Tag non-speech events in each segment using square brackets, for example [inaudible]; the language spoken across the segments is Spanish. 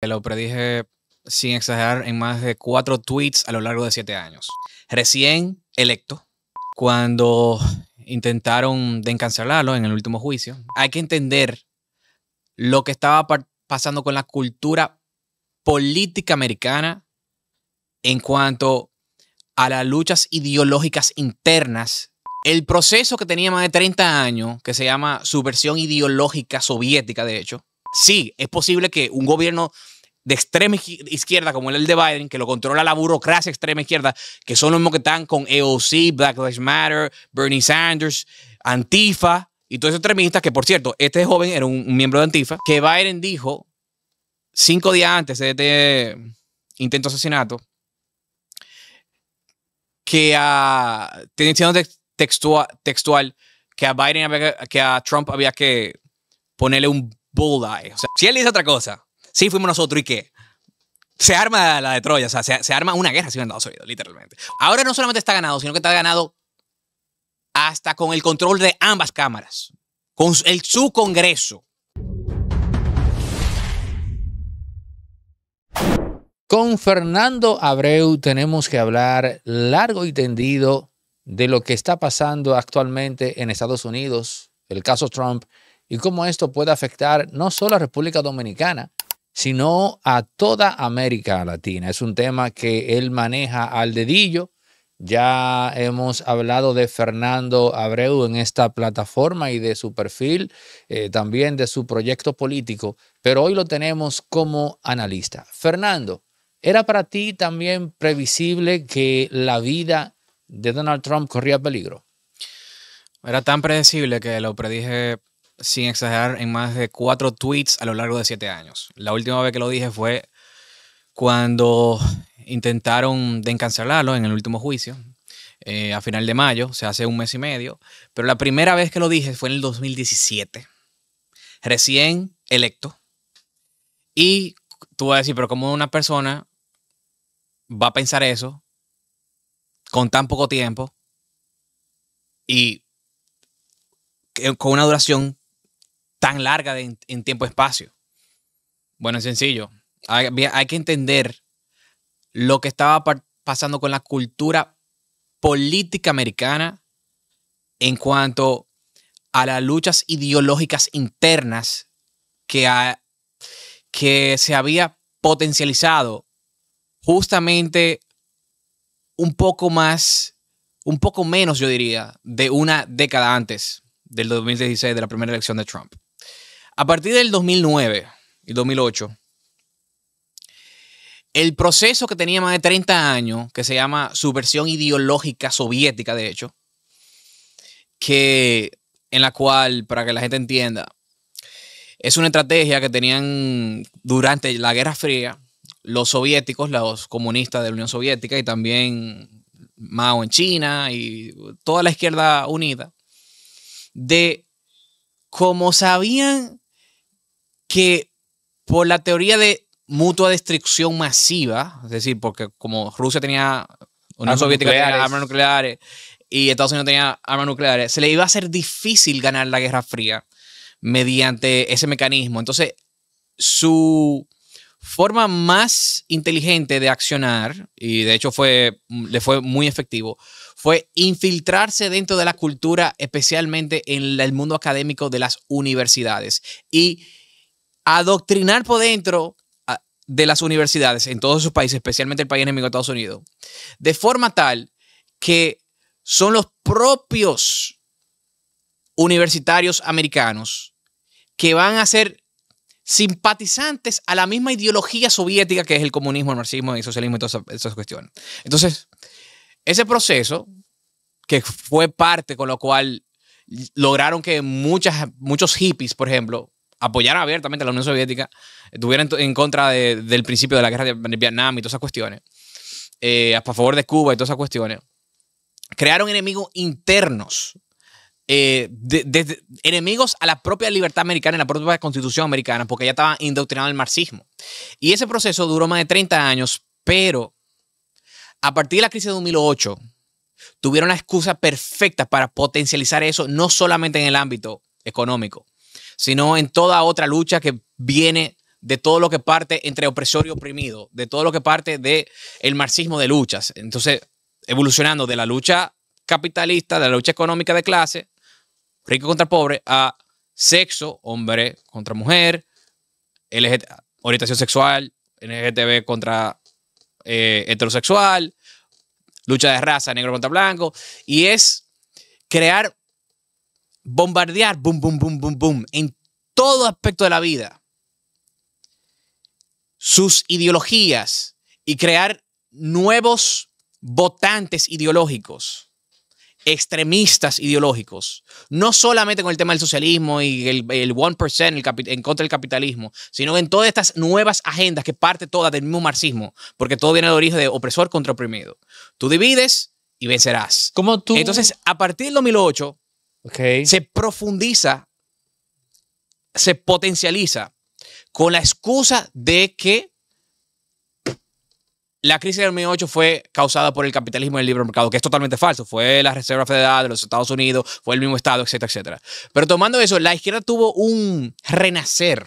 Lo predije sin exagerar en más de cuatro tweets a lo largo de siete años. Recién electo, cuando intentaron de en el último juicio, hay que entender lo que estaba pasando con la cultura política americana en cuanto a las luchas ideológicas internas. El proceso que tenía más de 30 años, que se llama subversión ideológica soviética, de hecho, Sí, es posible que un gobierno de extrema izquierda como el de Biden, que lo controla la burocracia extrema izquierda, que son los mismos que están con EOC, Black Lives Matter, Bernie Sanders, Antifa y todos esos extremistas, que por cierto, este joven era un, miembro de Antifa, que Biden dijo cinco días antes de este intento de asesinato, que a, tiene textual, textual, que a Biden, que a Trump había que ponerle un bullseye. O sea, si él dice otra cosa, Si fuimos nosotros y qué. Se arma la de Troya, o sea, se, arma una guerra sin Estados Unidos, literalmente. Ahora no solamente está ganado, sino que está ganado hasta con el control de ambas cámaras, con el, su Congreso. Con Fernando Abreu tenemos que hablar largo y tendido de lo que está pasando actualmente en Estados Unidos, el caso Trump y cómo esto puede afectar no solo a República Dominicana, sino a toda América Latina. Es un tema que él maneja al dedillo. Ya hemos hablado de Fernando Abreu en esta plataforma y de su perfil, eh, también de su proyecto político, pero hoy lo tenemos como analista. Fernando, ¿era para ti también previsible que la vida de Donald Trump corría peligro? Era tan predecible que lo predije sin exagerar, en más de cuatro tweets a lo largo de siete años. La última vez que lo dije fue cuando intentaron de en el último juicio, eh, a final de mayo, o sea, hace un mes y medio, pero la primera vez que lo dije fue en el 2017, recién electo. Y tú vas a decir, pero ¿cómo una persona va a pensar eso con tan poco tiempo y eh, con una duración tan larga en tiempo-espacio? Bueno, es sencillo. Hay, que entender lo que estaba pasando con la cultura política americana en cuanto a las luchas ideológicas internas que, que se había potencializado justamente un poco más, un poco menos, yo diría, de una década antes del 2016, de la primera elección de Trump. A partir del 2009 y 2008, el proceso que tenía más de 30 años, que se llama subversión ideológica soviética, de hecho, que en la cual, para que la gente entienda, es una estrategia que tenían durante la Guerra Fría los soviéticos, los comunistas de la Unión Soviética y también Mao en China y toda la izquierda unida, de cómo sabían que por la teoría de mutua destrucción masiva, es decir, porque como Rusia tenía armas Soviética nucleares. tenía armas nucleares y Estados Unidos tenía armas nucleares, se le iba a hacer difícil ganar la Guerra Fría mediante ese mecanismo. Entonces, su forma más inteligente de accionar, y de hecho fue, le fue muy efectivo, fue infiltrarse dentro de la cultura, especialmente en el mundo académico de las universidades, y adoctrinar por dentro ah, de las universidades en todos sus países, especialmente el país enemigo de Estados Unidos, de forma tal que son los propios universitarios americanos que van a ser simpatizantes a la misma ideología soviética que es el comunismo, el marxismo, el socialismo y todas esas cuestiones. Entonces, ese proceso, que fue parte con lo cual lograron que muchos hippies, por ejemplo, apoyar abiertamente a la Unión Soviética, Estuvieron en, contra del principio de la guerra de Vietnam y todas esas cuestiones, eh, a favor de Cuba y todas esas cuestiones, crearon enemigos internos. Eh, de, enemigos a la propia libertad americana y la propia constitución americana, porque ya estaban indoctrinados el marxismo. Y ese proceso duró más de 30 años, pero a partir de la crisis de 2008, tuvieron la excusa perfecta para potencializar eso, no solamente en el ámbito económico, sino en toda otra lucha que viene de todo lo que parte entre opresor y oprimido, de todo lo que parte de el marxismo de luchas. Entonces, evolucionando de la lucha capitalista, de la lucha económica de clase, rico contra pobre, a sexo, hombre contra mujer, orientación sexual, LGTB contra eh, heterosexual, lucha de raza, negro contra blanco, y es crear bombardear, boom, boom, boom, boom, boom, en todo aspecto de la vida, sus ideologías y crear nuevos votantes ideológicos, extremistas ideológicos, no solamente con el tema del socialismo y el, 1% en contra del capitalismo, sino en todas estas nuevas agendas que parte todas del mismo marxismo, porque todo viene de origen de opresor contra oprimido. Tú divides y vencerás. tú. Entonces, a partir del 2008, Okay. Se profundiza, se potencializa con la excusa de que la crisis del 2008 fue causada por el capitalismo del libre mercado, que es totalmente falso. Fue la Reserva Federal de los Estados Unidos, fue el mismo Estado, etcétera, etcétera. Pero tomando eso, la izquierda tuvo un renacer.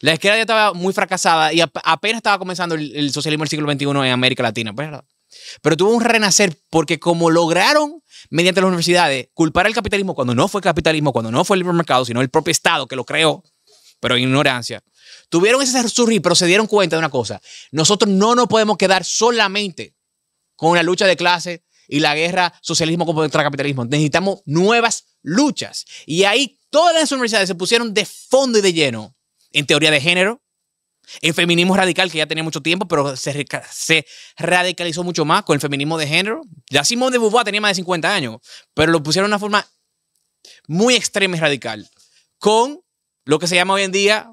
La izquierda ya estaba muy fracasada y apenas estaba comenzando el, socialismo del siglo XXI en América Latina. Pues, ¿verdad? Pero tuvo un renacer porque como lograron mediante las universidades culpar al capitalismo cuando no fue capitalismo, cuando no fue el libre mercado, sino el propio Estado que lo creó, pero en ignorancia, tuvieron ese resurgir, pero se dieron cuenta de una cosa. Nosotros no nos podemos quedar solamente con la lucha de clase y la guerra socialismo contra capitalismo. Necesitamos nuevas luchas. Y ahí todas las universidades se pusieron de fondo y de lleno en teoría de género, el feminismo radical, que ya tenía mucho tiempo, pero se, se radicalizó mucho más con el feminismo de género. Ya Simone de Beauvoir tenía más de 50 años, pero lo pusieron de una forma muy extrema y radical. Con lo que se llama hoy en día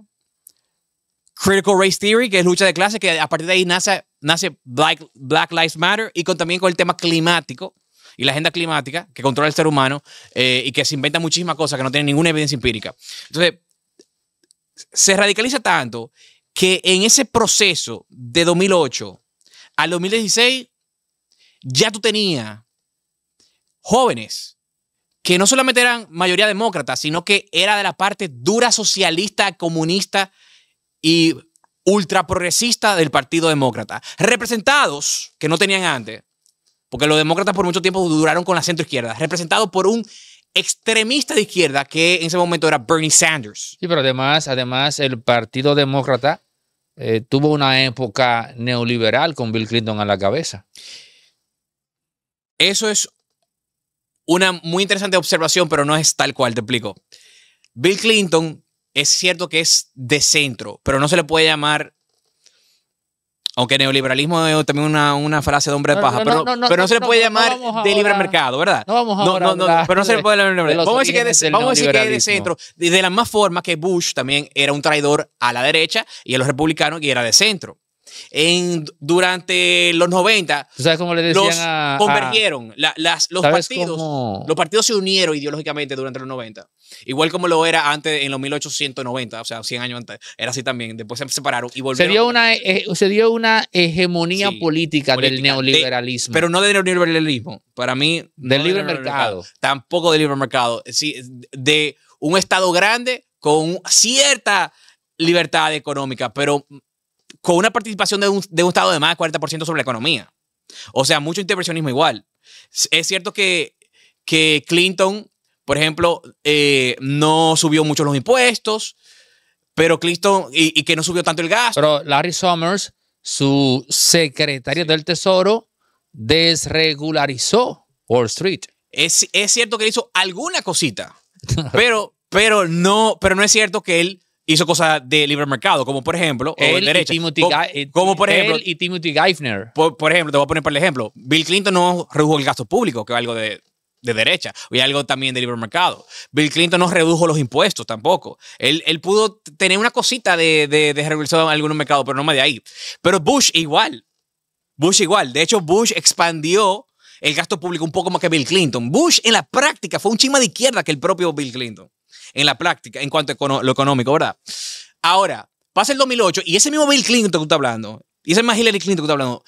Critical Race Theory, que es lucha de clase, que a partir de ahí nace, nace Black, Black Lives Matter y con, también con el tema climático y la agenda climática que controla el ser humano eh, y que se inventa muchísimas cosas que no tienen ninguna evidencia empírica. Entonces, se radicaliza tanto que en ese proceso de 2008 al 2016 ya tú tenías jóvenes que no solamente eran mayoría demócrata, sino que era de la parte dura socialista, comunista y ultraprogresista del Partido Demócrata. Representados, que no tenían antes, porque los demócratas por mucho tiempo duraron con la centro izquierda. representados por un extremista de izquierda que en ese momento era Bernie Sanders. Sí, pero además, además el Partido Demócrata eh, tuvo una época neoliberal con Bill Clinton a la cabeza. Eso es una muy interesante observación, pero no es tal cual, te explico. Bill Clinton es cierto que es de centro, pero no se le puede llamar aunque neoliberalismo es también una, una frase de hombre de paja, pero, no, se le puede llamar de libre mercado, ¿verdad? No vamos a no, Pero no se puede llamar Vamos a decir que es de, centro. De, de la misma forma que Bush también era un traidor a la derecha y a los republicanos y era de centro en, durante los 90, sabes cómo le decían los convergieron. los, partidos, los partidos se unieron ideológicamente durante los 90. Igual como lo era antes en los 1890, o sea, 100 años antes. Era así también. Después se separaron y volvieron. Se dio una, e, se dio una hegemonía política, del neoliberalismo. pero no del neoliberalismo. Para mí. Del libre mercado. Tampoco del libre mercado. Sí, de un Estado grande con cierta libertad económica, pero con una participación de un, Estado de más de 40% sobre la economía. O sea, mucho intervencionismo igual. Es cierto que, que Clinton, por ejemplo, eh, no subió mucho los impuestos, pero Clinton, y, que no subió tanto el gasto. Pero Larry Summers, su secretario del Tesoro, desregularizó Wall Street. Es, cierto que hizo alguna cosita, [laughs] pero, pero, no, pero no es cierto que él hizo cosas de libre mercado, como por ejemplo, derecha. Y Timothy como, eh, por ejemplo. y Timothy Geithner. Por, ejemplo, te voy a poner por el ejemplo. Bill Clinton no redujo el gasto público, que es algo de, derecha, y algo también de libre mercado. Bill Clinton no redujo los impuestos tampoco. Él, pudo tener una cosita de, de, en algunos mercados, pero no más de ahí. Pero Bush igual. Bush igual. De hecho, Bush expandió el gasto público un poco más que Bill Clinton. Bush en la práctica fue un chima de izquierda que el propio Bill Clinton en la práctica en cuanto a lo económico, ¿verdad? Ahora, pasa el 2008 y ese mismo Bill Clinton que está hablando, y ese mismo Hillary Clinton que estás hablando,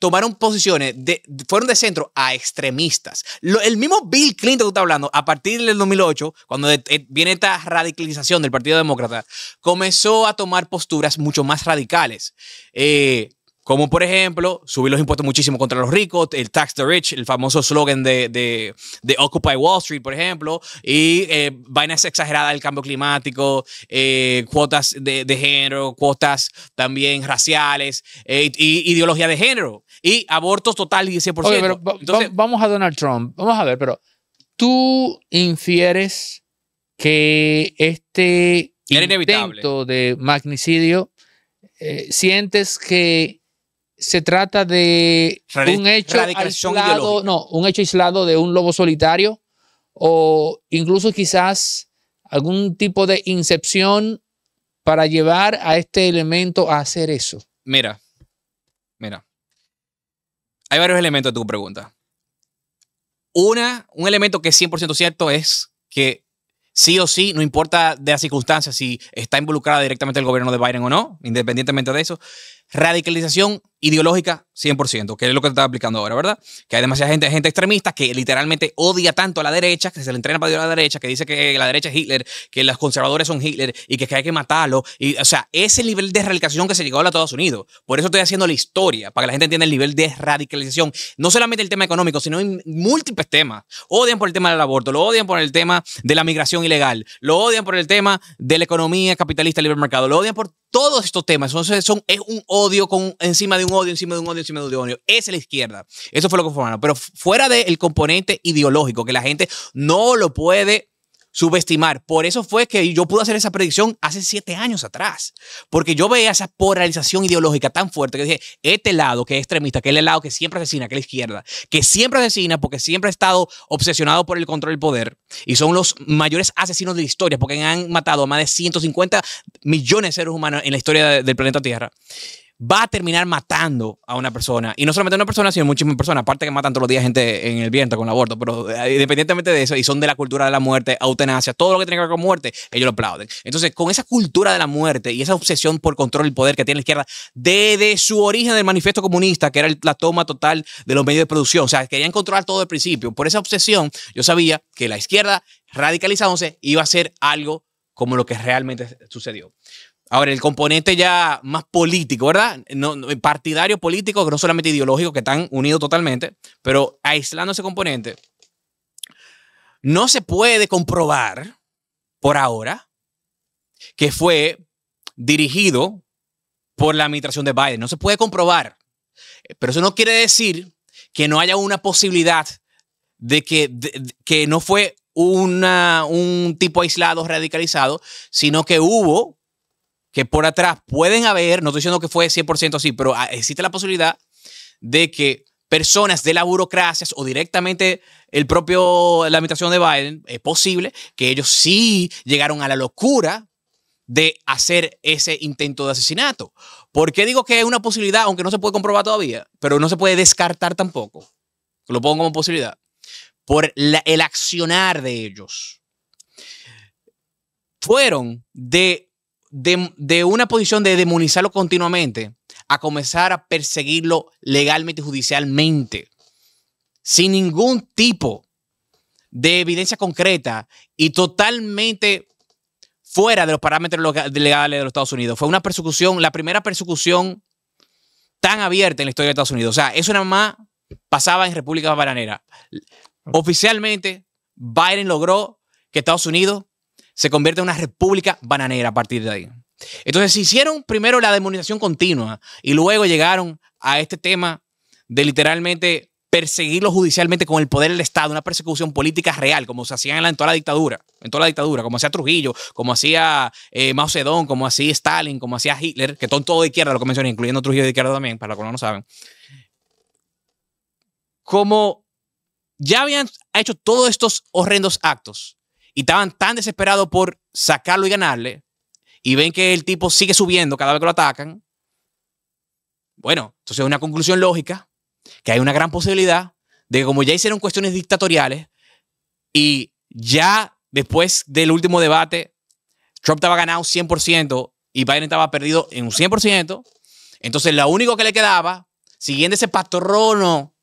tomaron posiciones, de, fueron de centro a extremistas. el mismo Bill Clinton que está hablando, a partir del 2008, cuando eh, viene esta radicalización del Partido Demócrata, comenzó a tomar posturas mucho más radicales. Eh, como por ejemplo, subir los impuestos muchísimo contra los ricos, el tax the rich, el famoso slogan de, de, Occupy Wall Street, por ejemplo, y eh, vainas exageradas del cambio climático, eh, cuotas de, género, cuotas también raciales, eh, y, ideología de género, y abortos total y 100%. vamos a Donald Trump, vamos a ver, pero tú infieres que este intento de magnicidio, eh, sientes que se trata de un hecho aislado, no, un hecho aislado de un lobo solitario o incluso quizás algún tipo de incepción para llevar a este elemento a hacer eso. Mira, mira. Hay varios elementos de tu pregunta. Una, un elemento que es 100% cierto es que sí o sí, no importa de las circunstancias, si está involucrada directamente el gobierno de Biden o no, independientemente de eso, radicalización ideológica 100%, que es lo que te estaba aplicando ahora, ¿verdad? Que hay demasiada gente, gente extremista que literalmente odia tanto a la derecha, que se le entrena para odiar a la derecha, que dice que la derecha es Hitler, que los conservadores son Hitler y que, hay que matarlo. Y, o sea, ese nivel de radicalización que se llegó a los Estados Unidos. Por eso estoy haciendo la historia, para que la gente entienda el nivel de radicalización. No solamente el tema económico, sino en múltiples temas. Odian por el tema del aborto, lo odian por el tema de la migración ilegal, lo odian por el tema de la economía capitalista libre mercado, lo odian por todos estos temas. Entonces, son, es un odio con, encima de un odio, encima de un odio, encima de un odio. Esa es la izquierda. Eso fue lo que formaron. Pero fuera del componente ideológico, que la gente no lo puede subestimar. Por eso fue que yo pude hacer esa predicción hace siete años atrás, porque yo veía esa polarización ideológica tan fuerte que dije, este lado que es extremista, que es el lado que siempre asesina, que es la izquierda, que siempre asesina porque siempre ha estado obsesionado por el control del poder y son los mayores asesinos de la historia porque han matado a más de 150 millones de seres humanos en la historia del planeta Tierra va a terminar matando a una persona. Y no solamente a una persona, sino a muchísimas personas. Aparte que matan todos los días gente en el viento con el aborto, pero eh, independientemente de eso, y son de la cultura de la muerte, autenacia, todo lo que tiene que ver con muerte, ellos lo aplauden. Entonces, con esa cultura de la muerte y esa obsesión por control el poder que tiene la izquierda desde su origen del manifiesto comunista, que era la toma total de los medios de producción, o sea, querían controlar todo el principio. Por esa obsesión, yo sabía que la izquierda radicalizándose iba a ser algo como lo que realmente sucedió. Ahora, el componente ya más político, ¿verdad? No, partidario político, no solamente ideológico, que están unidos totalmente, pero aislando ese componente, no se puede comprobar por ahora que fue dirigido por la administración de Biden. No se puede comprobar. Pero eso no quiere decir que no haya una posibilidad de que, que no fue una, un tipo aislado, radicalizado, sino que hubo que por atrás pueden haber, no estoy diciendo que fue 100% así, pero ah, existe la posibilidad de que personas de la burocracia o directamente el propio, la administración de Biden, es posible que ellos sí llegaron a la locura de hacer ese intento de asesinato. ¿Por qué digo que es una posibilidad, aunque no se puede comprobar todavía, pero no se puede descartar tampoco? Lo pongo como posibilidad. Por el accionar de ellos. Fueron de de, una posición de demonizarlo continuamente a comenzar a perseguirlo legalmente y judicialmente, sin ningún tipo de evidencia concreta y totalmente fuera de los parámetros legales de los Estados Unidos. Fue una persecución, la primera persecución tan abierta en la historia de Estados Unidos. O sea, eso nada más pasaba en República Bananera. Oficialmente, Biden logró que Estados Unidos se convierte en una república bananera a partir de ahí. Entonces se hicieron primero la demonización continua y luego llegaron a este tema de literalmente perseguirlo judicialmente con el poder del Estado, una persecución política real, como se hacía en, toda la dictadura, en toda la dictadura, como hacía Trujillo, como hacía eh, Mao Zedong, como hacía Stalin, como hacía Hitler, que todo todos de izquierda, lo que mencioné, incluyendo Trujillo de izquierda también, para los que no lo saben. Como ya habían hecho todos estos horrendos actos, y estaban tan desesperados por sacarlo y ganarle, y ven que el tipo sigue subiendo cada vez que lo atacan, bueno, entonces es una conclusión lógica que hay una gran posibilidad de que como ya hicieron cuestiones dictatoriales y ya después del último debate, Trump estaba ganado 100% y Biden estaba perdido en un 100%, entonces lo único que le quedaba, siguiendo ese patrono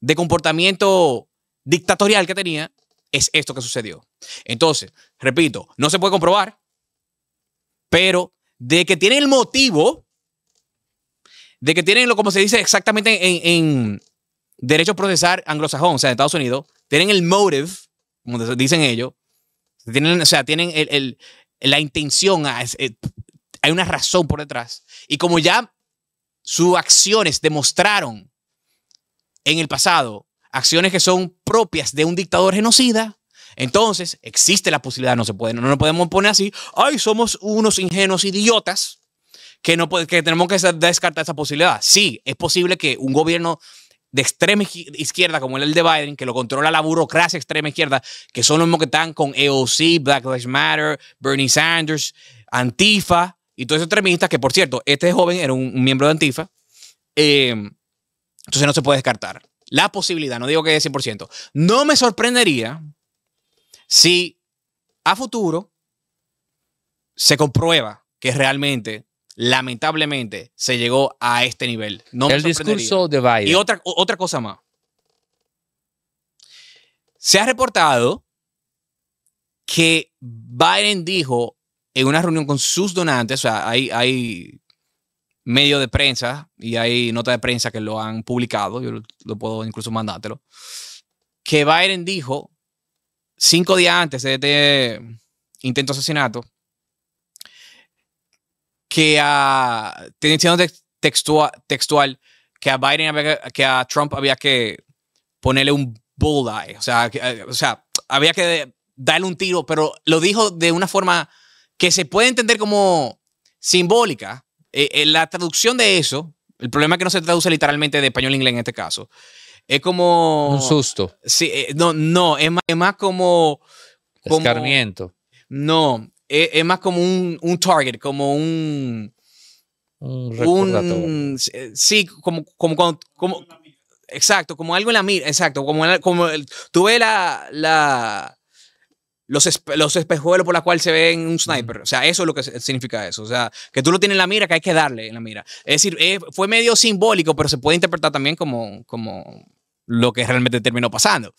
de comportamiento dictatorial que tenía, es esto que sucedió. Entonces, repito, no se puede comprobar, pero de que tienen el motivo, de que tienen lo como se dice exactamente en, derecho a procesar anglosajón, o sea, en Estados Unidos, tienen el motive, como dicen ellos, tienen, o sea, tienen la intención, ah, eh, hay una razón por detrás. Y como ya sus acciones demostraron en el pasado, acciones que son propias de un dictador genocida, entonces, existe la posibilidad, no se puede, no nos podemos poner así, ay, somos unos ingenuos idiotas que, no que tenemos que descartar esa posibilidad. Sí, es posible que un gobierno de extrema izquierda como el de Biden, que lo controla la burocracia extrema izquierda, que son los mismos que están con EOC, Black Lives Matter, Bernie Sanders, Antifa y todos esos extremistas, que por cierto, este joven era un miembro de Antifa, em, entonces no se puede descartar. La posibilidad, no digo que es 100%. No me sorprendería si a futuro se comprueba que realmente, lamentablemente, se llegó a este nivel. No El discurso de Biden. Y otra, otra cosa más. Se ha reportado que Biden dijo en una reunión con sus donantes, o sea, hay, hay medio de prensa y hay nota de prensa que lo han publicado, yo lo, lo puedo incluso mandártelo, que Biden dijo cinco días antes de este intento de asesinato, que a, textual, textual que a Biden que a Trump había que ponerle un bullseye, o sea, eh, o sea, había que darle un tiro, pero lo dijo de una forma que se puede entender como simbólica. Eh, eh, la traducción de eso, el problema es que no se traduce literalmente de español a inglés en este caso, es como... Un susto. Sí, eh, no, no, es más, como, como... Escarmiento. No, es, más como un, un, target, como un... Un, eh, Sí, como, como, exacto, como algo en la mira, exacto, como, como el, tú ves la, la, los, espejuelos por los cuales se ve en un sniper. O sea, eso es lo que significa eso. O sea, que tú lo tienes en la mira, que hay que darle en la mira. Es decir, eh, fue medio simbólico, pero se puede interpretar también como, como lo que realmente terminó pasando.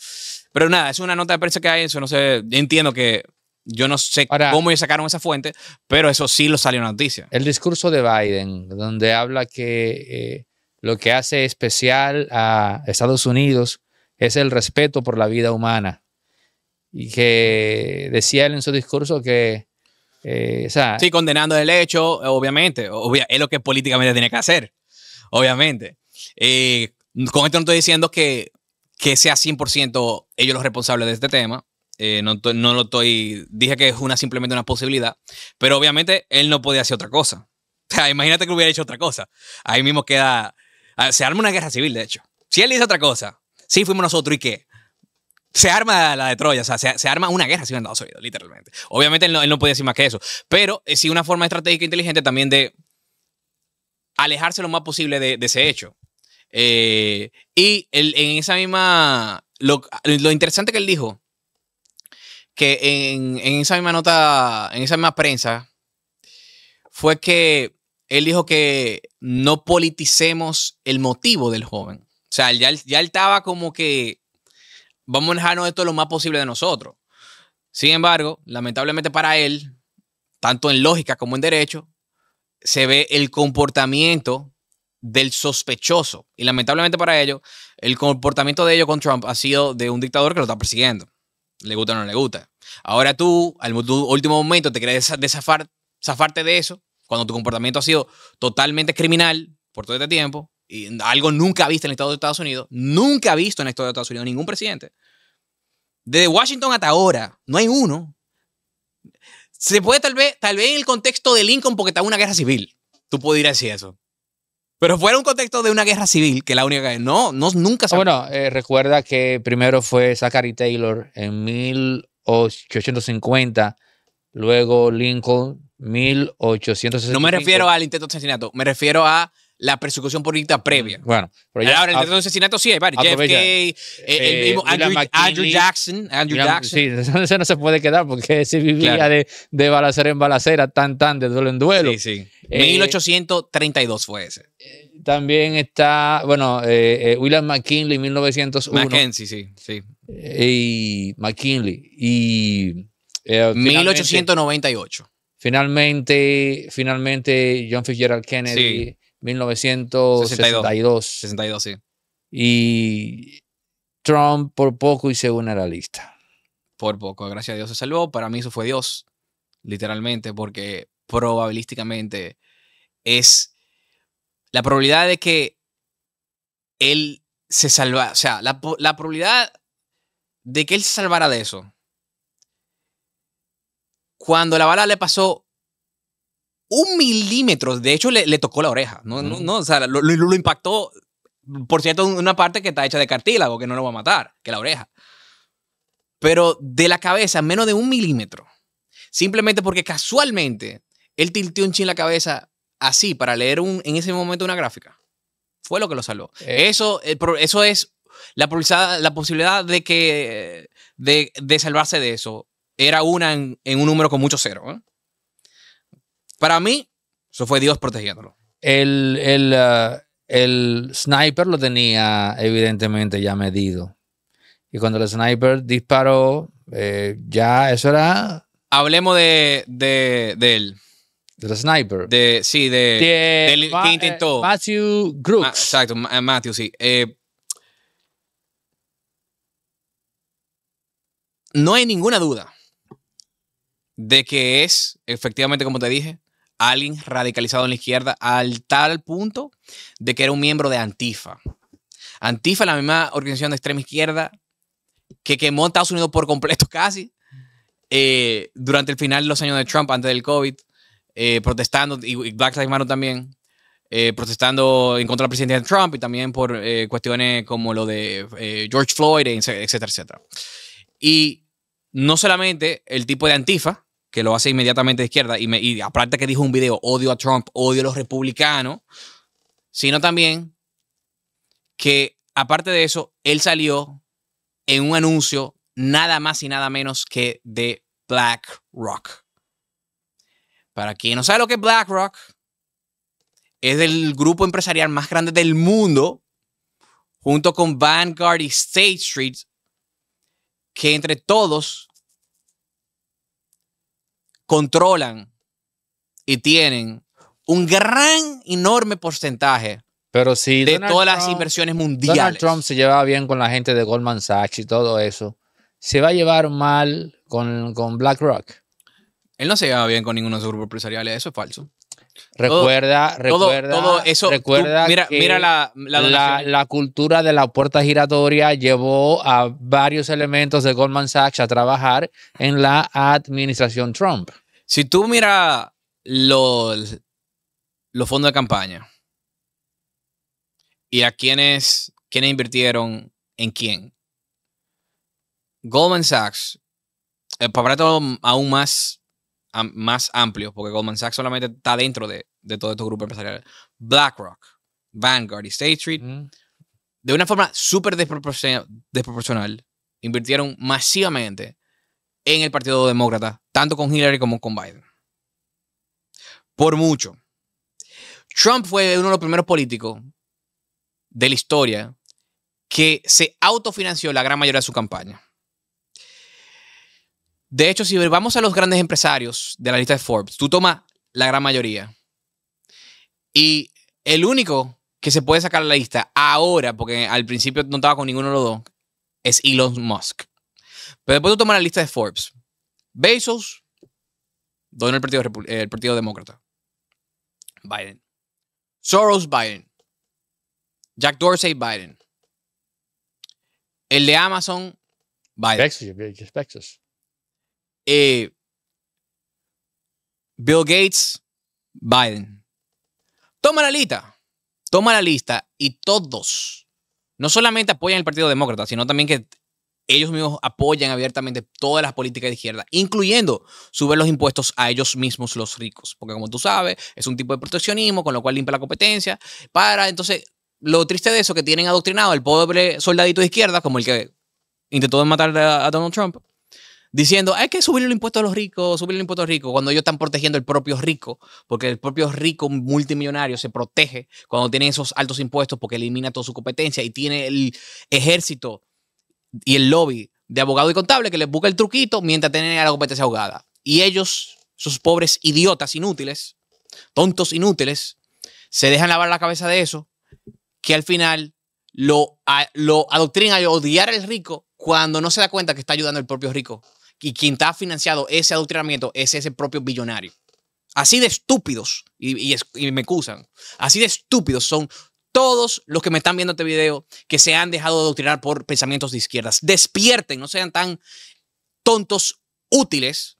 Pero nada, es una nota de prensa que hay eso. No sé, entiendo que yo no sé cómo ellos sacaron esa fuente, pero eso sí lo salió en noticia. El discurso de Biden, donde habla que eh, lo que hace especial a Estados Unidos es el respeto por la vida humana y que decía él en su discurso que... Eh, o sea, sí, condenando el hecho, obviamente. es lo que políticamente tiene que hacer, obviamente. Eh, con esto no estoy diciendo que, que sea 100% ellos los responsables de este tema. Eh, no, lo estoy. Dije que es una simplemente una posibilidad. Pero obviamente él no podía hacer otra cosa. [laughs] O sea, imagínate que hubiera hecho otra cosa. Ahí mismo queda. Ah, se arma una guerra civil, de hecho. Si él hizo otra cosa, sí fuimos nosotros y qué se arma la de Troya, o sea, se, arma una guerra si en Estados literalmente. Obviamente él no, podía decir más que eso, pero eh, sí una forma estratégica inteligente también de alejarse lo más posible de, ese hecho. Eh, y en esa misma, lo, interesante que él dijo, que en, esa misma nota, en esa misma prensa, fue que él dijo que no politicemos el motivo del joven. O sea, ya, ya él estaba como que vamos a dejarnos esto lo más posible de nosotros. Sin embargo, lamentablemente para él, tanto en lógica como en derecho, se ve el comportamiento del sospechoso. Y lamentablemente para ellos, el comportamiento de ellos con Trump ha sido de un dictador que lo está persiguiendo. Le gusta o no le gusta. Ahora tú, al último momento, te crees desafar, zafarte de eso, cuando tu comportamiento ha sido totalmente criminal por todo este tiempo, algo nunca visto en el Estado de Estados Unidos, nunca ha visto en el Estado de Estados Unidos ningún presidente. Desde Washington hasta ahora, no hay uno. Se puede tal vez, tal vez en el contexto de Lincoln porque estaba una guerra civil. Tú podrías decir eso. Pero fuera un contexto de una guerra civil, que la única que... No, no nunca se... Ah, bueno, eh, recuerda que primero fue Zachary Taylor en 1850, luego Lincoln 1860. No me refiero al intento de asesinato, me refiero a la persecución política previa. Bueno, pero ya, ahora el de asesinato sí hay varios. JFK, eh, el mismo eh, Andrew, Jackson. Andrew Jackson. Sí, [laughs] ese no se puede quedar porque se vivía de, de, balacera en balacera, tan tan, de duelo en duelo. Sí, sí. 1832 eh, fue ese. También está, bueno, William McKinley, 1901. McKinley sí, sí. Y McKinley. Y. 1898. Finalmente, finalmente John Fitzgerald Kennedy. Sí. 1962. 62, sí. Y Trump por poco y una une la lista. Por poco, gracias a Dios se salvó. Para mí eso fue Dios, literalmente, porque probabilísticamente es la probabilidad de que él se salva, o sea, la, la probabilidad de que él se salvara de eso. Cuando la bala le pasó un milímetro. De hecho, le, tocó la oreja. No, no, no, o sea, lo, impactó. Por cierto, una parte que está hecha de cartílago, que no lo va a matar, que la oreja. Pero de la cabeza, menos de un milímetro. Simplemente porque casualmente él tilteó un chin la cabeza así para leer un, en ese momento una gráfica. Fue lo que lo salvó. Eh. Eso, eh, eso es la, la posibilidad de que de, salvarse de eso era una en, un número con mucho cero. ¿eh? Para mí, eso fue Dios protegiéndolo. Uh, el, sniper lo tenía evidentemente ya medido. Y cuando el sniper disparó, eh, ya eso era. Hablemos de, de, de él. Del sniper. De, sí, de, de eh, intentó. Matthew Group. exacto, eh, Matthew, sí. no hay ninguna duda de que es, efectivamente, como te dije, alguien radicalizado en la izquierda al tal punto de que era un miembro de Antifa. Antifa, la misma organización de extrema izquierda que quemó Estados Unidos por completo [laughs] casi eh, durante el final de los años de Trump, antes del COVID, eh, protestando, y Black Lives Matter también, eh, protestando en contra del presidente Trump y también por cuestiones como lo de George Floyd, etcétera, etcétera. Y no solamente el tipo de Antifa, que lo hace inmediatamente de izquierda, y, me, aparte que dijo un video, odio a Trump, odio a los republicanos, sino también que aparte de eso, él salió en un anuncio nada más y nada menos que de BlackRock. Para quien no sabe lo que es BlackRock, es el grupo empresarial más grande del mundo, junto con Vanguard y State Street, que entre todos controlan y tienen un gran, enorme porcentaje pero de todas las inversiones mundiales. Donald Trump se llevaba bien con la gente de Goldman Sachs y todo eso. Se va a llevar mal con, con BlackRock. Él no se llevaba bien con ninguno de sus grupos empresariales, eso es falso. Recuerda, recuerda, eso. Recuerda mira, la, la, cultura de la puerta giratoria llevó a varios elementos de Goldman Sachs a trabajar en la administración Trump. Si tú miras los, los fondos de campaña y a quiénes quienes invirtieron en quién, Goldman Sachs, para todo aún más más amplios, porque Goldman Sachs solamente está dentro de, de todos estos grupos empresariales. BlackRock, Vanguard y State Street, de una forma súper desproporcional, invirtieron masivamente en el Partido Demócrata, tanto con Hillary como con Biden. Por mucho. Trump fue uno de los primeros políticos de la historia que se autofinanció la gran mayoría de su campaña. De hecho, si vamos a los grandes empresarios de la lista de Forbes, tú tomas la gran mayoría. Y el único que se puede sacar a la lista ahora, porque al principio no estaba con ninguno de los dos, es Elon Musk. Pero después tú tomas la lista de Forbes. Bezos, donó el Partido, el partido Demócrata. Biden. Soros, Biden. Jack Dorsey, Biden. El de Amazon, Biden. Texas, Texas. Eh, Bill Gates, Biden. Toma la lista, toma la lista y todos, no solamente apoyan el Partido Demócrata, sino también que ellos mismos apoyan abiertamente todas las políticas de izquierda, incluyendo subir los impuestos a ellos mismos los ricos, porque como tú sabes, es un tipo de proteccionismo con lo cual limpia la competencia, para entonces, lo triste de eso que tienen adoctrinado el pobre soldadito de izquierda, como el que intentó matar a Donald Trump, diciendo, hay que subir el impuesto a los ricos, subir el impuesto a los ricos, cuando ellos están protegiendo el propio rico, porque el propio rico multimillonario se protege cuando tiene esos altos impuestos porque elimina toda su competencia y tiene el ejército y el lobby de abogado y contable que les busca el truquito mientras tienen la competencia ahogada. Y ellos, sus pobres idiotas inútiles, tontos inútiles, se dejan lavar la cabeza de eso, que al final lo, a, lo adoctrina a odiar al rico cuando no se da cuenta que está ayudando al propio rico y quien está financiado ese adoctrinamiento es ese propio billonario. Así de estúpidos, y, me acusan. así de estúpidos son todos los que me están viendo este video que se han dejado adoctrinar por pensamientos de izquierdas. Despierten, no sean tan tontos útiles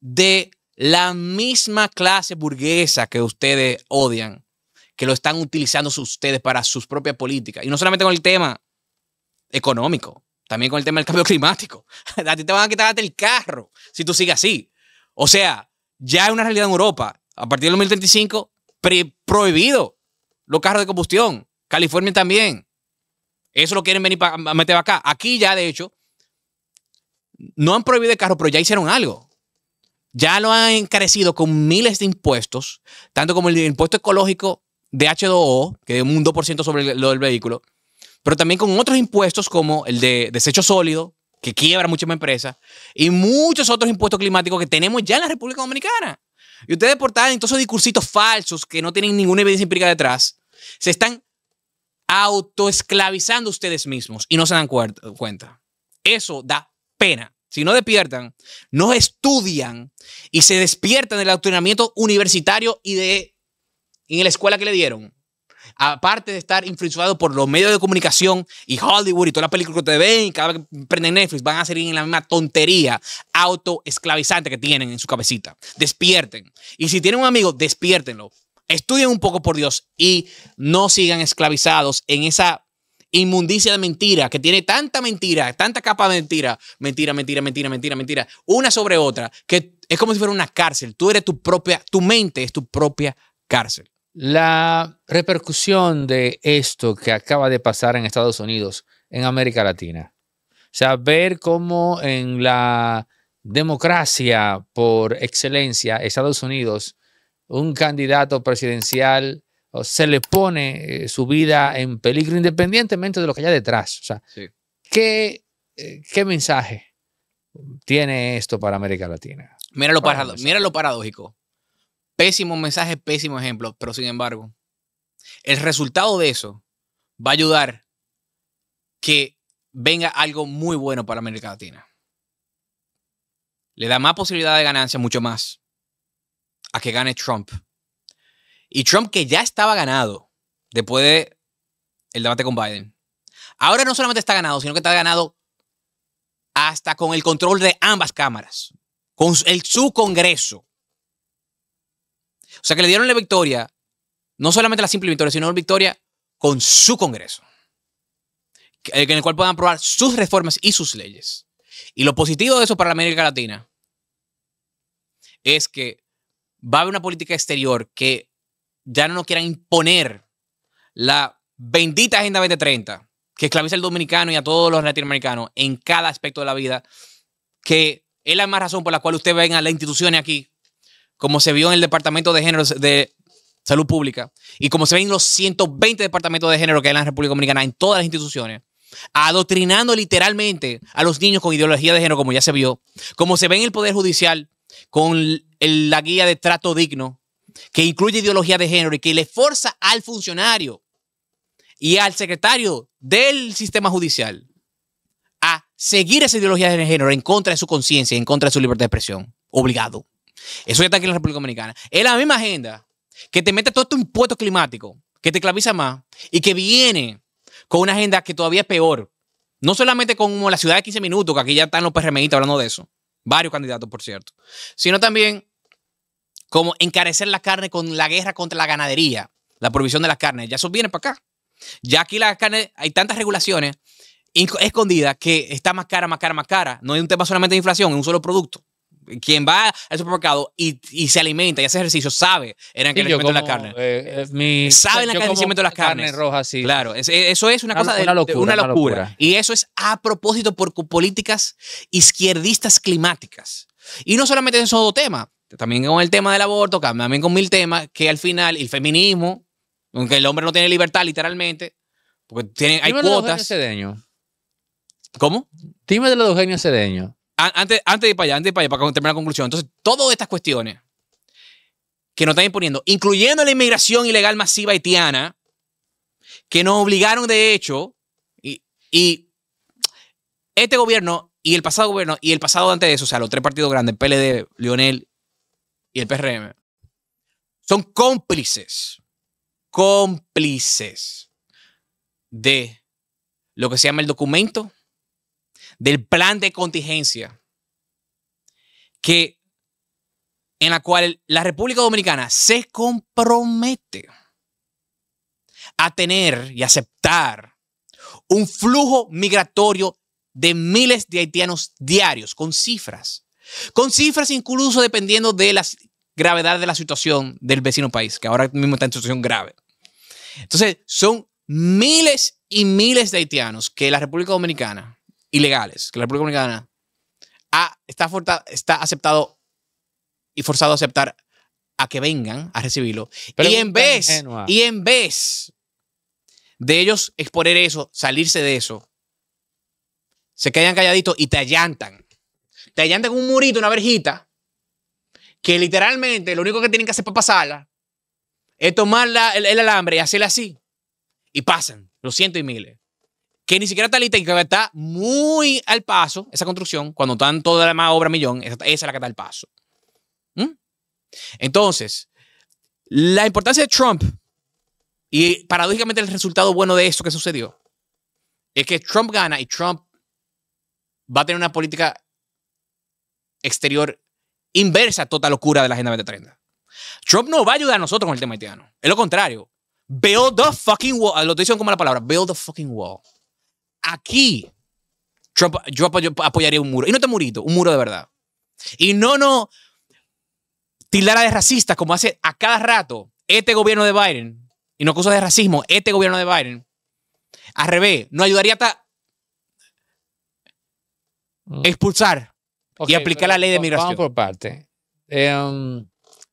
de la misma clase burguesa que ustedes odian, que lo están utilizando ustedes para sus propias políticas. Y no solamente con el tema económico, también con el tema del cambio climático. [laughs] A ti te van a quitar el carro si tú sigues así. O sea, ya es una realidad en Europa. A partir del 2035, prohibido los carros de combustión. California también. Eso lo quieren venir a meter acá. Aquí ya, de hecho, no han prohibido el carro, pero ya hicieron algo. Ya lo han encarecido con miles de impuestos, tanto como el impuesto ecológico de H2O, que es un 2% sobre lo del vehículo, pero también con otros impuestos como el de desecho sólido, que quiebra muchas empresas, y muchos otros impuestos climáticos que tenemos ya en la República Dominicana. Y ustedes por todos esos discursitos falsos que no tienen ninguna evidencia empírica detrás, se están autoesclavizando ustedes mismos y no se dan cuenta. Eso da pena. Si no despiertan, no estudian y se despiertan del adoctrinamiento universitario y de en la escuela que le dieron, aparte de estar influenciado por los medios de comunicación y Hollywood y todas las películas que te ven y cada vez que prenden Netflix van a seguir en la misma tontería autoesclavizante que tienen en su cabecita. Despierten. Y si tienen un amigo, despiértenlo. Estudien un poco por Dios y no sigan esclavizados en esa inmundicia de mentira, que tiene tanta mentira, tanta capa de mentira, mentira, mentira, mentira, mentira, mentira, una sobre otra, que es como si fuera una cárcel. Tú eres tu propia, tu mente es tu propia cárcel. La repercusión de esto que acaba de pasar en Estados Unidos, en América Latina. O sea, ver cómo en la democracia por excelencia, Estados Unidos, un candidato presidencial se le pone eh, su vida en peligro independientemente de lo que haya detrás. O sea, eh, ¿qué, mensaje tiene esto para América Latina? Mira mira lo paradójico. Pésimo mensaje, pésimo ejemplo, pero sin embargo, el resultado de eso va a ayudar que venga algo muy bueno para América Latina. Le da más posibilidad de ganancia, mucho más, a que gane Trump. Y Trump que ya estaba ganado después del debate con Biden. Ahora no solamente está ganado, sino que está ganado hasta con el control de ambas cámaras, con el, su Congreso. O sea que le dieron la victoria, no solamente la simple victoria, sino la victoria con su Congreso, eh, en el cual puedan aprobar sus reformas y sus leyes. Y lo positivo de eso para América Latina es que va a haber una política exterior que ya no nos quieran imponer la bendita Agenda 2030 que esclaviza al dominicano y a todos los latinoamericanos en cada aspecto de la vida, que es la más razón por la cual usted ven a las instituciones aquí como se vio en el Departamento de Género de Salud Pública y como se ven en los 120 departamentos de género que hay en la República Dominicana, en todas las instituciones, adoctrinando literalmente a los niños con ideología de género, como ya se vio, como se ve en el Poder Judicial con la guía de trato digno, que incluye ideología de género y que le forza al funcionario y al secretario del sistema judicial a seguir esa ideología de género en contra de su conciencia, en contra de su libertad de expresión. Obligado. Eso ya está aquí en la República Dominicana. Es la misma agenda que te mete todo este impuesto climático, que te claviza más y que viene con una agenda que todavía es peor. No solamente como la ciudad de 15 minutos, que aquí ya están los PRMistas hablando de eso, varios candidatos, por cierto, sino también como encarecer la carne con la guerra contra la ganadería, la provisión de las carnes. Ya eso viene para acá. Ya aquí la carne, hay tantas regulaciones escondidas que está más cara, más cara, más cara. No es un tema solamente de inflación, es un solo producto quien va al supermercado y, se alimenta y hace ejercicio sabe en que sí, las carnes. Eh, sabe en aquel de las carnes. Carne Claro, eh, eso es una, cosa de una locura, Y eso es a propósito por políticas izquierdistas climáticas. Y no solamente en esos dos temas, también con el tema del aborto, también con mil temas, que al final el feminismo, aunque el hombre no tiene libertad literalmente, porque tiene, hay Dime cuotas. ¿Cómo? Dime de lo de Eugenio Cedeño antes, de ir para allá, antes de ir para allá, para terminar la conclusión. Entonces, todas estas cuestiones que nos están imponiendo, incluyendo la inmigración ilegal masiva haitiana, que nos obligaron de hecho, y, y este gobierno y el pasado gobierno y el pasado antes de eso, o sea, los tres partidos grandes, el PLD, Lionel y el PRM, son cómplices, cómplices de lo que se llama el documento del plan de contingencia que en la cual la República Dominicana se compromete a tener y aceptar un flujo migratorio de miles de haitianos diarios, con cifras, con cifras incluso dependiendo de la gravedad de la situación del vecino país, que ahora mismo está en situación grave. Entonces, son miles y miles de haitianos que la República Dominicana ilegales que la República Dominicana está, está aceptado y forzado a aceptar a que vengan a recibirlo. y en vez, y en vez de ellos exponer eso, salirse de eso, se quedan calladitos y te allantan. Te allantan un murito, una verjita, que literalmente lo único que tienen que hacer para pasarla es tomar el, alambre y hacerla así. Y pasan, los cientos y miles que ni siquiera está lista y que está muy al paso, esa construcción, cuando están Todas las más obra millón, esa, es la que está al paso. ¿Mm? Entonces, la importancia de Trump y paradójicamente el resultado bueno de esto que sucedió es que Trump gana y Trump va a tener una política exterior inversa a toda locura de la Agenda 2030. Trump no va a ayudar a nosotros con el tema haitiano. Es lo contrario. Build the fucking wall. Lo diciendo como la palabra. Build the fucking wall aquí yo apoyaría un muro. Y no te murito, un muro de verdad. Y no, no, tildara de racistas como hace a cada rato este gobierno de Biden. Y no acusa de racismo, este gobierno de Biden. Al revés, no ayudaría a mm. expulsar y aplicar la ley de migración. Vamos por parte. Em,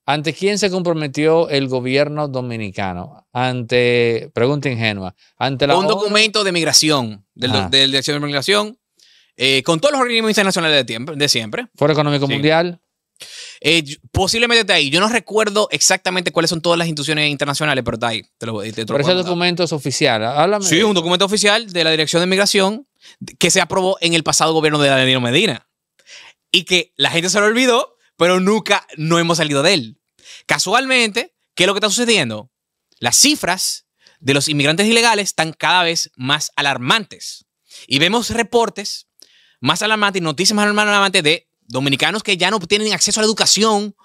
¿Ante quién se comprometió el gobierno dominicano? Ante, pregunta ingenua, ante Un documento de migración, de la Dirección de Migración, eh, con todos los organismos internacionales de, siempre. Foro Económico Mundial. Eh, posiblemente está ahí. Yo no recuerdo exactamente cuáles son todas las instituciones internacionales, pero está ahí. pero ese documento es oficial. Sí, un documento oficial de la Dirección de Migración que se aprobó en el pasado gobierno de Danilo Medina. Y que la gente se lo olvidó, pero nunca no hemos salido de él. Casualmente, ¿qué es lo que está sucediendo? Las cifras de los inmigrantes ilegales están cada vez más alarmantes. Y vemos reportes más alarmantes, y noticias más alarmantes de dominicanos que ya no tienen acceso a la educación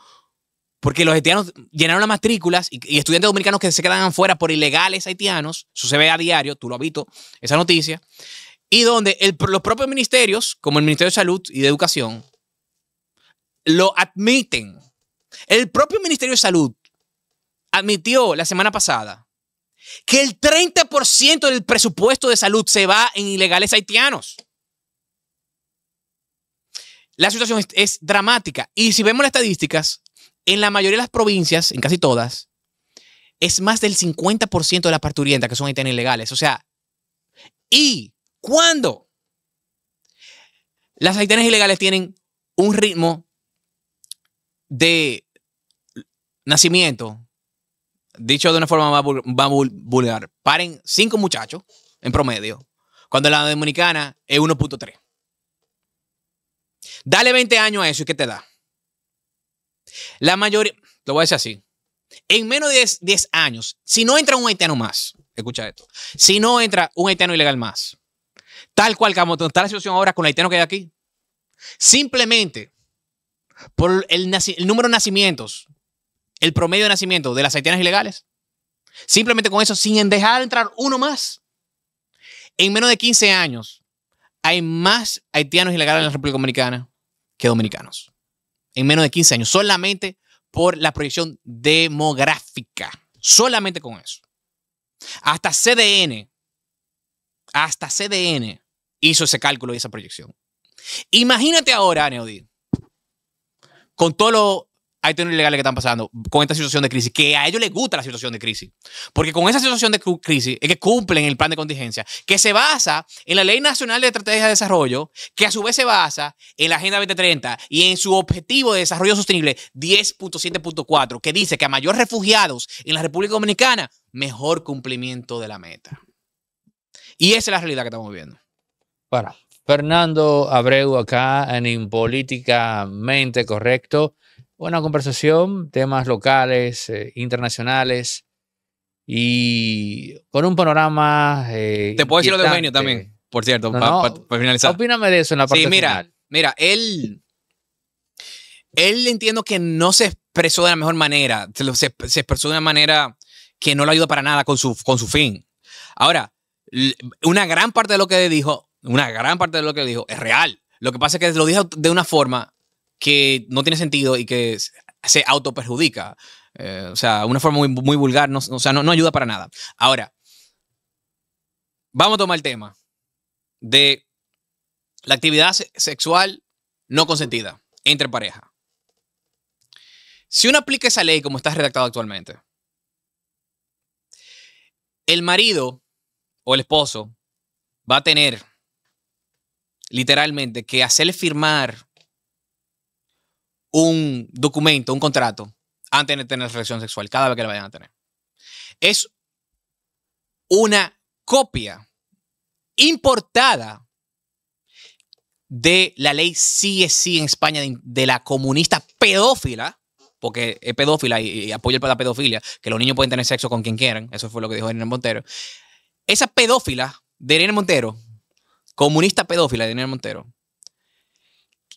porque los haitianos llenaron las matrículas y, estudiantes dominicanos que se quedan afuera por ilegales haitianos. Eso se ve a diario, tú lo habito, esa noticia. Y donde los propios ministerios, como el Ministerio de Salud y de Educación, lo admiten el propio Ministerio de Salud admitió la semana pasada que el 30% del presupuesto de salud se va en ilegales haitianos. La situación es, dramática. Y si vemos las estadísticas, en la mayoría de las provincias, en casi todas, es más del 50% de las parturientas que son haitianas ilegales. O sea, ¿y cuándo? Las haitianas ilegales tienen un ritmo de nacimiento, dicho de una forma más, vulgar, paren cinco muchachos en promedio, cuando la dominicana es 1.3. Dale 20 años a eso y ¿qué te da? La mayoría, lo voy a decir así, en menos de 10, años, si no entra un haitiano más, escucha esto, si no entra un haitiano ilegal más, tal cual como está la situación ahora con el haitiano que hay aquí, simplemente por el, número de nacimientos, el promedio de nacimiento de las haitianas ilegales, simplemente con eso, sin dejar entrar uno más, en menos de 15 años hay más haitianos ilegales en la República Dominicana que dominicanos. En menos de 15 años, solamente por la proyección demográfica. Solamente con eso. Hasta CDN, hasta CDN hizo ese cálculo y esa proyección. Imagínate ahora, con todos los temas ilegales que están pasando, con esta situación de crisis, que a ellos les gusta la situación de crisis. Porque con esa situación de crisis es que cumplen el plan de contingencia, que se basa en la Ley Nacional de Estrategia de Desarrollo, que a su vez se basa en la Agenda 2030 y en su objetivo de desarrollo sostenible 10.7.4, que dice que a mayor refugiados en la República Dominicana, mejor cumplimiento de la meta. Y esa es la realidad que estamos viviendo. Para. Fernando Abreu acá en mente Correcto. Buena conversación, temas locales, eh, internacionales y con un panorama. Eh, Te puedo decir lo de Eugenio también, por cierto, para finalizar. Opíname de eso en la parte Sí, mira, mira, él. Él entiendo que no se expresó de la mejor manera, se, expresó de una manera que no lo ayuda para nada con su, con su fin. Ahora, una gran parte de lo que dijo una gran parte de lo que dijo es real. Lo que pasa es que lo dijo de una forma que no tiene sentido y que se autoperjudica. Eh, o sea, una forma muy, vulgar, o sea, no, no ayuda para nada. Ahora, vamos a tomar el tema de la actividad sexual no consentida entre pareja. Si uno aplica esa ley como está redactada actualmente, el marido o el esposo va a tener literalmente, que hacerle firmar un documento, un contrato, antes de tener relación sexual, cada vez que la vayan a tener. Es una copia importada de la ley CSI en España de, la comunista pedófila, porque es pedófila y, apoya la pedofilia, que los niños pueden tener sexo con quien quieran, eso fue lo que dijo Irene Montero. Esa pedófila de Irene Montero comunista pedófila, Daniel Montero,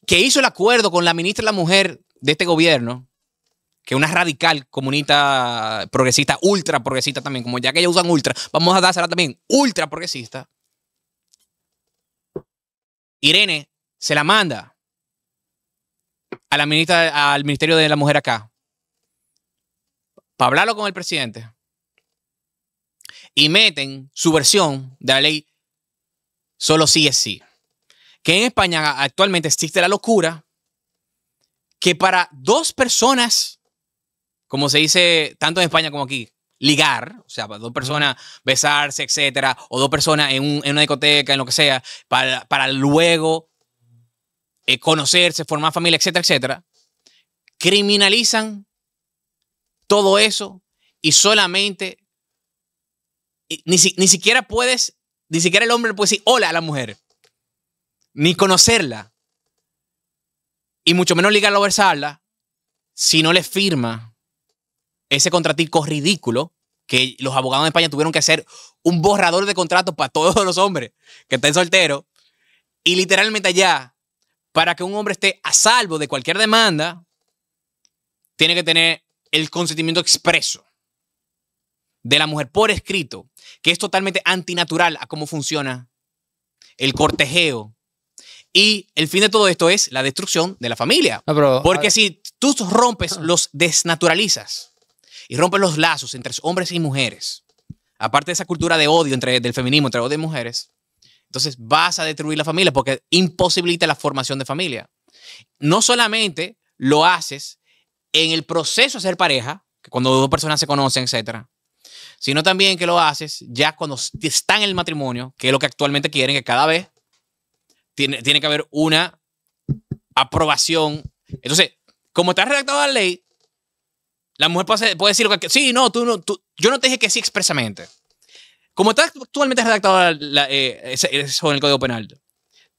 que hizo el acuerdo con la ministra de la Mujer de este gobierno, que es una radical comunista progresista, ultra progresista también, como ya que ellos usan ultra, vamos a dársela también ultra progresista. Irene se la manda a la ministra, al Ministerio de la Mujer acá, para hablarlo con el presidente, y meten su versión de la ley Solo sí es sí. Que en España actualmente existe la locura que para dos personas, como se dice tanto en España como aquí, ligar, o sea, para dos personas besarse, etcétera, o dos personas en, una discoteca, en lo que sea, para, luego eh, conocerse, formar familia, etcétera, etcétera, criminalizan todo eso y solamente ni, ni, siquiera puedes ni siquiera el hombre puede decir hola a la mujer. Ni conocerla. Y mucho menos ligarla o versarla si no le firma ese contratico ridículo que los abogados de España tuvieron que hacer un borrador de contrato para todos los hombres que estén solteros. Y literalmente allá, para que un hombre esté a salvo de cualquier demanda, tiene que tener el consentimiento expreso de la mujer por escrito que es totalmente antinatural a cómo funciona el cortejeo. Y el fin de todo esto es la destrucción de la familia. Porque si tú rompes, [clears throat] los desnaturalizas y rompes los lazos entre hombres y mujeres, aparte de esa cultura de odio entre, del feminismo entre hombres y mujeres, entonces vas a destruir la familia porque imposibilita la formación de familia. No solamente lo haces en el proceso de ser pareja, que cuando dos personas se conocen, etcétera, sino también que lo haces ya cuando está en el matrimonio, que es lo que actualmente quieren, que cada vez tiene, tiene que haber una aprobación. Entonces, como está redactada la ley, la mujer puede, decir lo que... Sí, no, tú no yo no te dije que sí expresamente. Como está actualmente redactada eh, eso en el Código Penal,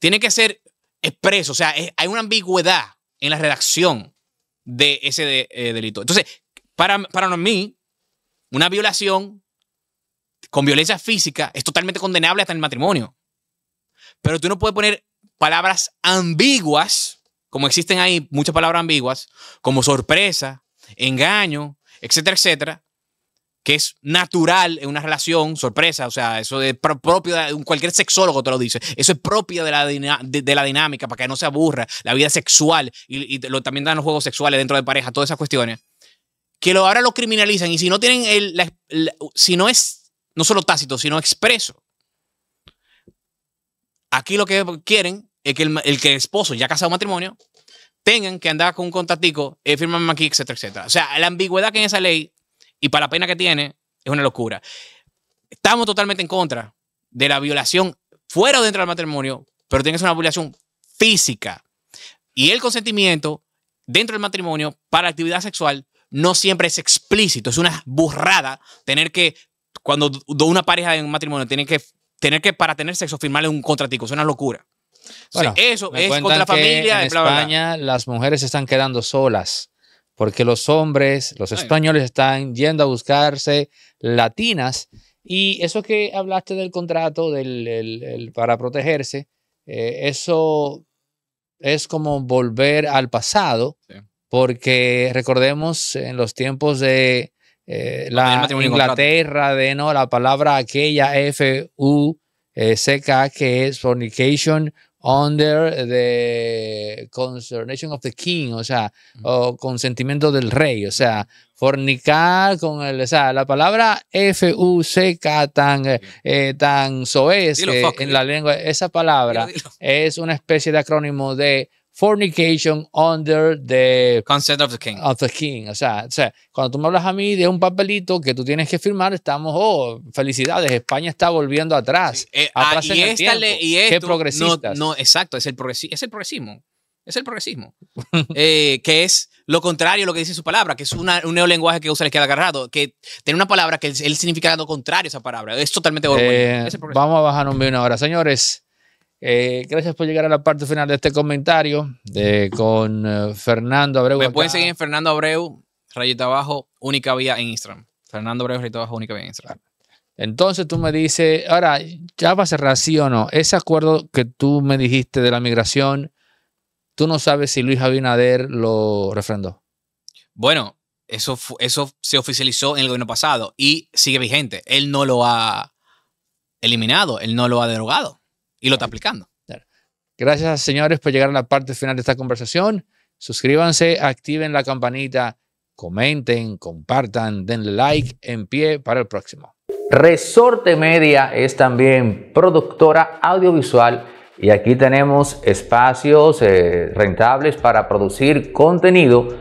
tiene que ser expreso, o sea, hay una ambigüedad en la redacción de ese eh, delito. Entonces, para mí, una violación con violencia física es totalmente condenable hasta en el matrimonio. Pero tú no puedes poner palabras ambiguas, como existen ahí muchas palabras ambiguas, como sorpresa, engaño, etcétera, etcétera, que es natural en una relación, sorpresa, o sea, eso es propio de cualquier sexólogo te lo dice, eso es propio de la, dinámica para que no se aburra la vida sexual y, y lo, también dan los juegos sexuales dentro de pareja, todas esas cuestiones que ahora lo criminalizan y si no tienen el, si no es, no solo tácito, sino expreso. Aquí lo que quieren es que el, que esposo ya casado matrimonio tengan que andar con un contactico, eh, firman aquí, etcétera, etcétera. O sea, la ambigüedad que en esa ley y para la pena que tiene es una locura. Estamos totalmente en contra de la violación fuera o dentro del matrimonio, pero tiene que ser una violación física. Y el consentimiento dentro del matrimonio para actividad sexual no siempre es explícito, es una burrada tener que, cuando una pareja en un matrimonio tiene que, tener que para tener sexo firmarle un contratico, es una locura. eso es contra la familia. En España las mujeres se están quedando solas porque los hombres, los españoles están yendo a buscarse latinas y eso que hablaste del contrato del, para protegerse, eh, eso es como volver al pasado. Sí porque recordemos en los tiempos de eh, la Inglaterra, de no la palabra aquella F U eh, C K que es fornication under the concernation of the king, o sea, mm. o consentimiento del rey, o sea, fornicar con el, o sea, la palabra F U C K tan eh, soez en la lengua, esa palabra es una especie de acrónimo de fornication under the consent of the king. O sea, cuando tú me hablas a mí de un papelito que tú tienes que firmar, estamos, oh, felicidades, España está volviendo atrás. Eh, ah, y No, exacto, es el, es el progresismo. Es el progresismo. [laughs] Eh, que es lo contrario a lo que dice su palabra, que es una, un neolenguaje que usa el que ha agarrado, que tiene una palabra que él significa lo contrario a esa palabra. Es totalmente eh, Vamos a bajar un minuto ahora, señores. Eh, gracias por llegar a la parte final de este comentario con eh, Fernando Abreu. Me pueden seguir en Fernando Abreu, rayita abajo, única vía en Instagram. Fernando Abreu, rayita abajo, única vía en Instagram. Entonces tú me dices, ahora, ya va a ser sí o no, ese acuerdo que tú me dijiste de la migración, tú no sabes si Luis Abinader lo refrendó. Bueno, eso, eso se oficializó en el gobierno pasado y sigue vigente. Él no lo ha eliminado, él no lo ha derogado y lo está aplicando. Gracias, señores, por llegar a la parte final de esta conversación. Suscríbanse, activen la campanita, comenten, compartan, denle like, en pie para el próximo. Resorte Media es también productora audiovisual y aquí tenemos espacios eh, rentables para producir contenido